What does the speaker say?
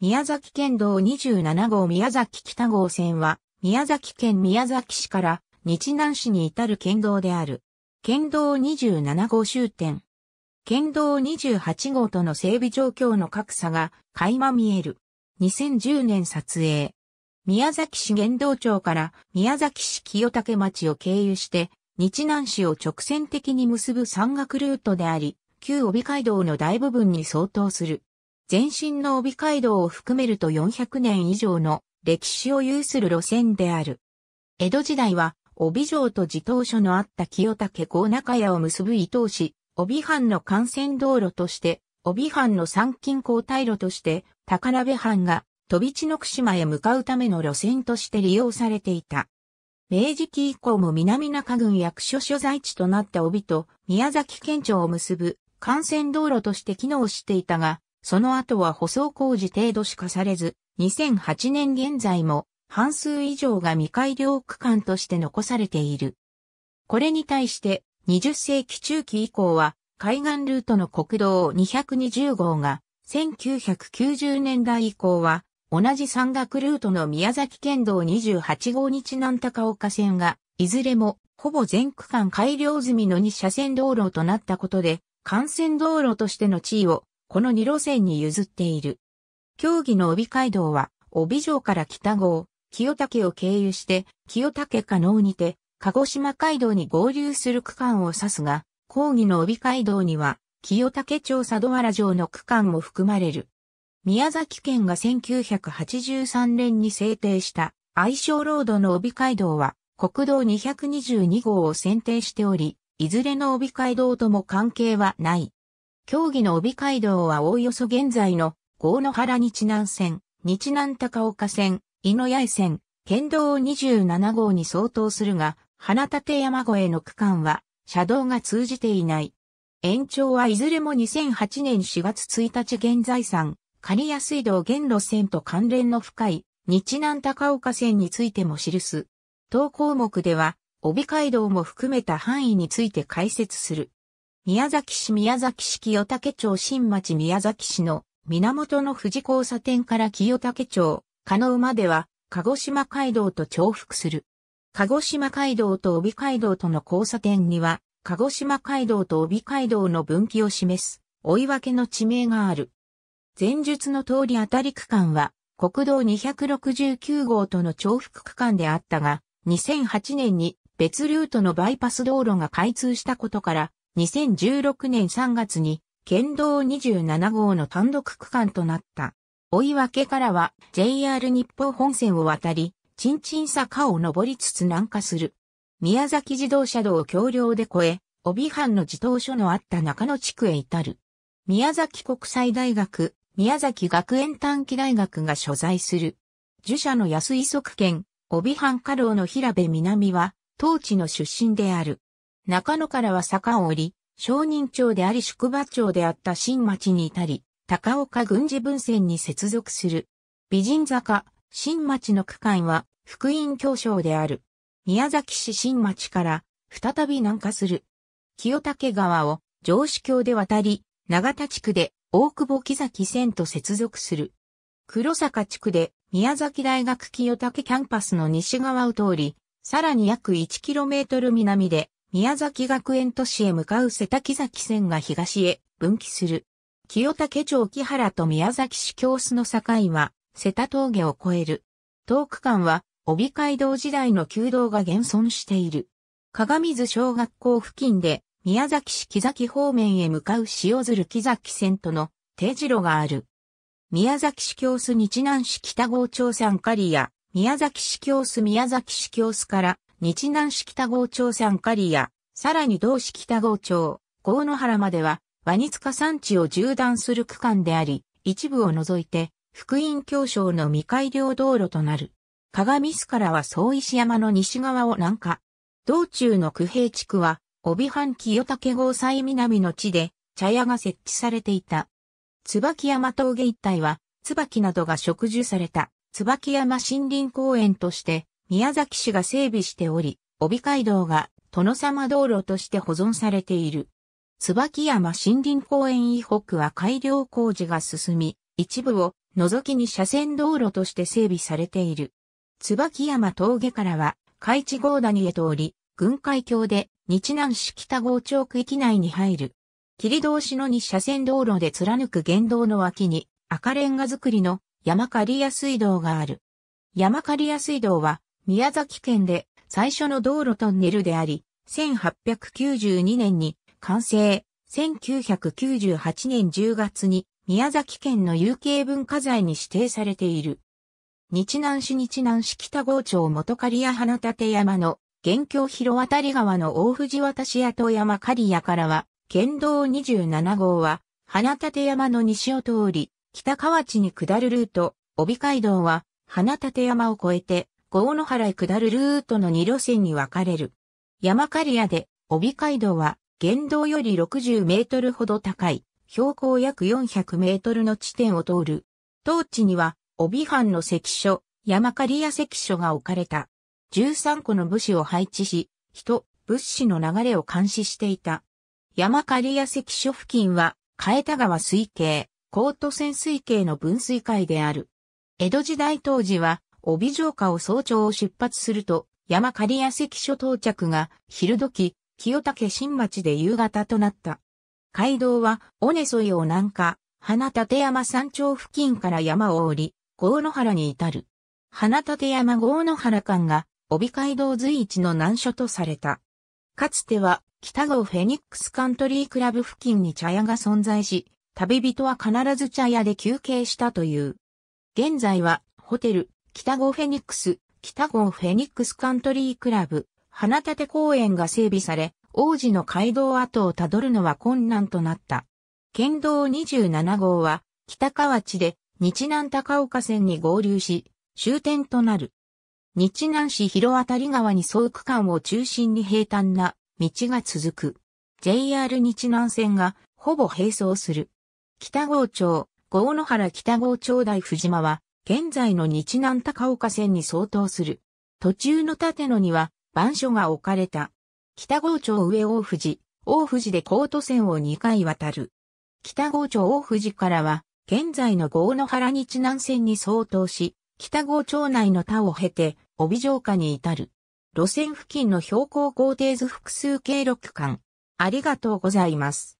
宮崎県道27号宮崎北号線は、宮崎県宮崎市から日南市に至る県道である。県道27号終点。県道28号との整備状況の格差が垣間見える。2010年撮影。宮崎市玄道町から宮崎市清武町を経由して、日南市を直線的に結ぶ山岳ルートであり、旧帯街道の大部分に相当する。前身の帯街道を含めると400年以上の歴史を有する路線である。江戸時代は、帯城と自東所のあった清武港中屋を結ぶ伊東市、帯藩の幹線道路として、帯藩の参勤交代路として、高鍋藩が飛び地の串間へ向かうための路線として利用されていた。明治期以降も南中郡役所所在地となった帯と宮崎県庁を結ぶ幹線道路として機能していたが、その後は舗装工事程度しかされず、2008年現在も半数以上が未改良区間として残されている。これに対して20世紀中期以降は海岸ルートの国道220号が1990年代以降は同じ山岳ルートの宮崎県道28号日南高岡線がいずれもほぼ全区間改良済みの2車線道路となったことで幹線道路としての地位をこの二路線に譲っている。競技の帯街道は、帯城から北郷、清武を経由して、清武加納にて、鹿児島街道に合流する区間を指すが、講義の帯街道には、清武町佐土原城の区間も含まれる。宮崎県が1983年に制定した愛称ロードの帯街道は国道222号を選定しており、いずれの帯街道とも関係はない。競技の帯街道はおおよそ現在の郷野原日南線、日南高岡線、犬八重線、県道27号に相当するが、花立山越えの区間は車道が通じていない。延長はいずれも2008年4月1日現在産、刈谷水道現路線と関連の深い日南高岡線についても記す。当項目では、帯街道も含めた範囲について解説する。宮崎市宮崎市清武町新町宮崎市の源の富士交差点から清武町、鹿納までは、鹿児島街道と重複する。鹿児島街道と帯街道との交差点には、鹿児島街道と帯街道の分岐を示す、追い分けの地名がある。前述の通り当たり区間は、国道269号との重複区間であったが、2008年に別ルートのバイパス道路が開通したことから、2016年3月に県道27号の単独区間となった。追分からは JR 日報本線を渡り、ちんちん坂を登りつつ南下する。宮崎自動車道を橋梁で越え、帯藩の自動所のあった中野地区へ至る。宮崎国際大学、宮崎学園短期大学が所在する。樹舎の安井側県、帯藩家老の平部南は、当地の出身である。中野からは坂を降り、商人町であり宿場町であった新町に至り、高岡軍事分線に接続する。美人坂、新町の区間は、福音教省である。宮崎市新町から、再び南下する。清武川を、上司橋で渡り、長田地区で、大久保木崎線と接続する。黒坂地区で、宮崎大学清武キャンパスの西側を通り、さらに約 1km 南で、宮崎学園都市へ向かう瀬滝崎線が東へ分岐する。清武町木原と宮崎市京須の境は、瀬田峠を越える。東区間は、帯街道時代の旧道が現存している。鏡津小学校付近で、宮崎市木崎方面へ向かう塩鶴木崎線との定時路がある。宮崎市京須日南市北郷町三刈谷、宮崎市京須宮崎市京須から日南市北郷町山カリア、さらに同市北郷町、郷野原までは、ワニツカ山地を縦断する区間であり、一部を除いて、福音教省の未改良道路となる。鏡巣からは総石山の西側を南下。道中の区平地区は、帯藩清竹郷西南の地で、茶屋が設置されていた。椿山峠一帯は、椿などが植樹された、椿山森林公園として、宮崎市が整備しており、帯街道が殿様道路として保存されている。椿山森林公園以北は改良工事が進み、一部を除きに車線道路として整備されている。椿山峠からは、海地郷谷へ通り、軍海峡で日南市北郷町区域内に入る。霧通しの2車線道路で貫く原道の脇に赤レンガ造りの山刈谷水道がある。山刈谷水道は宮崎県で最初の道路トンネルであり、1892年に完成、1998年10月に宮崎県の有形文化財に指定されている。日南市日南市北郷町元刈谷花立山の現京広渡り川の大藤渡し跡山刈谷からは、県道27号は花立山の西を通り、北河内に下るルート、帯街道は花立山を越えて豪野原へ下るルートの2路線に分かれる。山刈屋で、帯街道は、原道より60メートルほど高い、標高約400メートルの地点を通る。当地には、帯藩の関所、山刈屋関所が置かれた。13個の武士を配置し、人、物資の流れを監視していた。山刈屋関所付近は、替田川水系、高都線水系の分水界である。江戸時代当時は、帯城下を早朝を出発すると、山刈屋関所到着が昼時、清武新町で夕方となった。街道は、尾根沿いを南下、花立山山頂付近から山を降り、郷野原に至る。花立山郷野原間が、帯街道随一の難所とされた。かつては、北郷フェニックスカントリークラブ付近に茶屋が存在し、旅人は必ず茶屋で休憩したという。現在は、ホテル、北郷フェニックス、北郷フェニックスカントリークラブ、花立公園が整備され、王子の街道跡をたどるのは困難となった。県道27号は、北河内で日南高岡線に合流し、終点となる。日南市広渡川に沿う区間を中心に平坦な道が続く。JR 日南線がほぼ並走する。北郷町、郷野原北郷町大藤間は現在の日南高岡線に相当する。途中の建野には、番所が置かれた。北郷町上大藤、大藤で高都線を2回渡る。北郷町大藤からは、現在の郷野原日南線に相当し、北郷町内の田を経て、帯城下に至る。路線付近の標高高低図複数経区間。ありがとうございます。